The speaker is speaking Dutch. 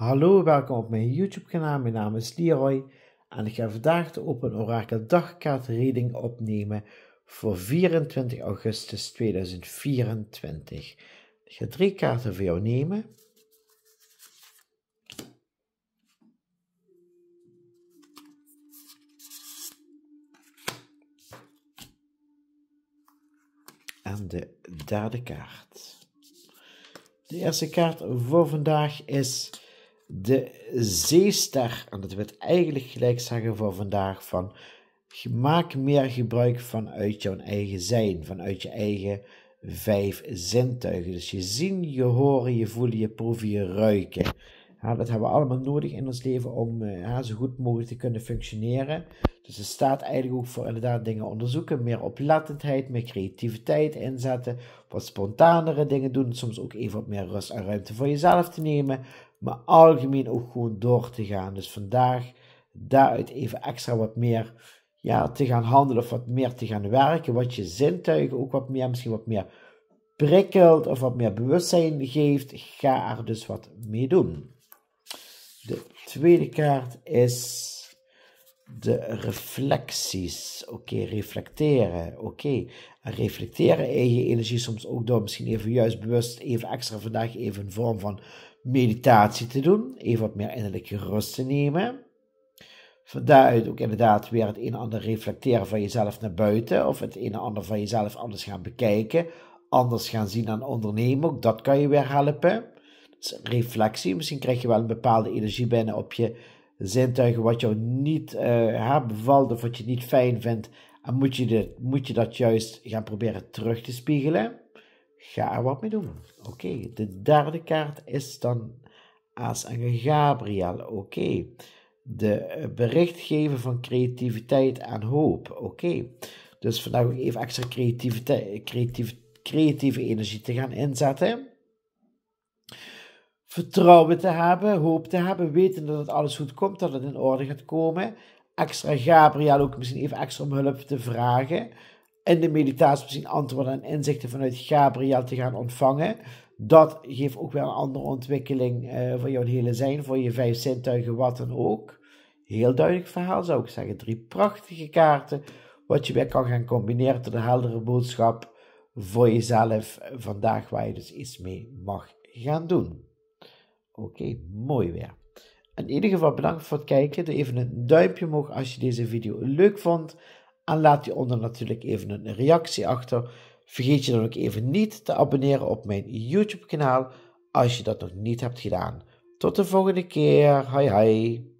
Hallo, welkom op mijn YouTube kanaal. Mijn naam is Leroy en ik ga vandaag de Open orakel dagkaart reading opnemen voor 24 augustus 2024. Ik ga drie kaarten voor jou nemen. En de derde kaart. De eerste kaart voor vandaag is de zeester, en dat werd eigenlijk gelijk zeggen voor vandaag, van maak meer gebruik vanuit jouw eigen zijn, vanuit je eigen vijf zintuigen. Dus je zien, je horen, je voelen, je proeven, je ruiken. Ja, dat hebben we allemaal nodig in ons leven om eh, ja, zo goed mogelijk te kunnen functioneren. Dus er staat eigenlijk ook voor inderdaad dingen onderzoeken, meer oplettendheid, meer creativiteit inzetten, wat spontanere dingen doen, soms ook even wat meer rust en ruimte voor jezelf te nemen, maar algemeen ook gewoon door te gaan. Dus vandaag daaruit even extra wat meer ja, te gaan handelen of wat meer te gaan werken, wat je zintuigen ook wat meer, misschien wat meer prikkelt of wat meer bewustzijn geeft, ga er dus wat mee doen. De tweede kaart is de reflecties. Oké, reflecteren. Oké, reflecteren eigen energie soms ook door misschien even juist bewust, even extra vandaag even een vorm van meditatie te doen. Even wat meer innerlijke rust te nemen. Vandaaruit ook inderdaad weer het een en ander reflecteren van jezelf naar buiten. Of het een en ander van jezelf anders gaan bekijken. Anders gaan zien en ondernemen. Ook dat kan je weer helpen reflectie. Misschien krijg je wel een bepaalde energie binnen op je zintuigen wat jou niet uh, bevalt of wat je niet fijn vindt. En moet je, dit, moet je dat juist gaan proberen terug te spiegelen? Ga er wat mee doen. Oké, de derde kaart is dan Aas en Gabriel. Oké. De bericht geven van creativiteit en hoop. Oké. Dus vandaag even extra creativiteit, creatieve creatieve energie te gaan inzetten vertrouwen te hebben, hoop te hebben, weten dat het alles goed komt, dat het in orde gaat komen. Extra Gabriel ook misschien even extra om hulp te vragen. In de meditatie misschien antwoorden en inzichten vanuit Gabriel te gaan ontvangen. Dat geeft ook weer een andere ontwikkeling uh, voor jouw hele zijn, voor je vijf zintuigen, wat dan ook. Heel duidelijk verhaal zou ik zeggen. Drie prachtige kaarten, wat je weer kan gaan combineren tot een heldere boodschap voor jezelf vandaag, waar je dus iets mee mag gaan doen. Oké, mooi weer. In ieder geval bedankt voor het kijken. Doe even een duimpje omhoog als je deze video leuk vond. En laat hieronder natuurlijk even een reactie achter. Vergeet je dan ook even niet te abonneren op mijn YouTube kanaal als je dat nog niet hebt gedaan. Tot de volgende keer. Hoi hoi.